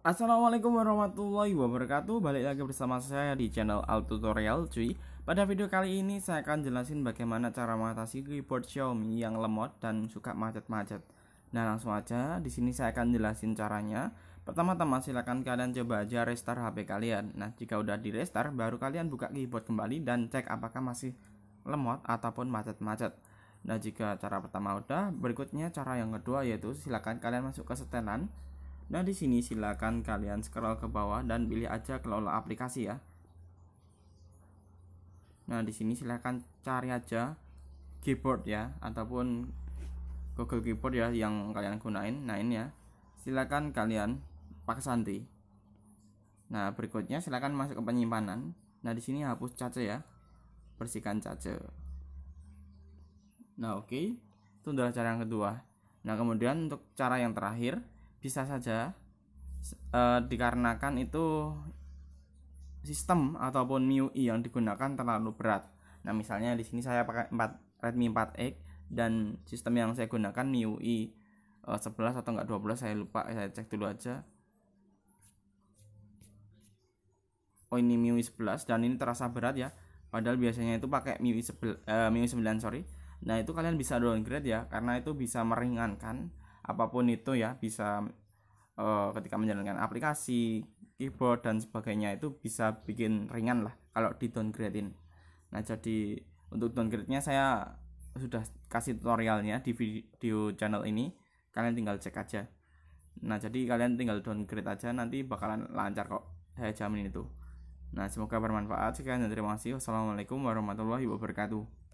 Assalamualaikum warahmatullahi wabarakatuh Balik lagi bersama saya di channel Al Tutorial cuy Pada video kali ini saya akan jelasin bagaimana cara mengatasi keyboard Xiaomi yang lemot dan suka macet-macet Nah langsung aja di sini saya akan jelasin caranya Pertama-tama silahkan kalian coba aja restart HP kalian Nah jika udah di restart baru kalian buka keyboard kembali dan cek apakah masih lemot ataupun macet-macet Nah jika cara pertama udah berikutnya cara yang kedua yaitu silahkan kalian masuk ke setelan Nah, di sini silakan kalian scroll ke bawah dan pilih aja kelola aplikasi ya. Nah, di sini silakan cari aja keyboard ya ataupun Google Keyboard ya yang kalian gunain. Nah, ini ya. Silakan kalian pakai santai. Nah, berikutnya silakan masuk ke penyimpanan. Nah, di sini hapus cache ya. Bersihkan cache. Nah, oke. Okay. Itu adalah cara yang kedua. Nah, kemudian untuk cara yang terakhir bisa saja e, dikarenakan itu sistem ataupun MIUI yang digunakan terlalu berat. Nah, misalnya di sini saya pakai 4 Redmi 4X dan sistem yang saya gunakan MIUI e, 11 atau enggak 12 saya lupa, saya cek dulu aja. Oh, ini MIUI 11 dan ini terasa berat ya. Padahal biasanya itu pakai MIUI 11 e, MIUI 9, sorry. Nah, itu kalian bisa downgrade ya karena itu bisa meringankan apapun itu ya bisa e, ketika menjalankan aplikasi keyboard dan sebagainya itu bisa bikin ringan lah kalau di downgradein nah jadi untuk downgrade nya saya sudah kasih tutorialnya di video channel ini kalian tinggal cek aja nah jadi kalian tinggal downgrade aja nanti bakalan lancar kok saya jamin itu nah semoga bermanfaat sekian dan terima kasih wassalamualaikum warahmatullahi wabarakatuh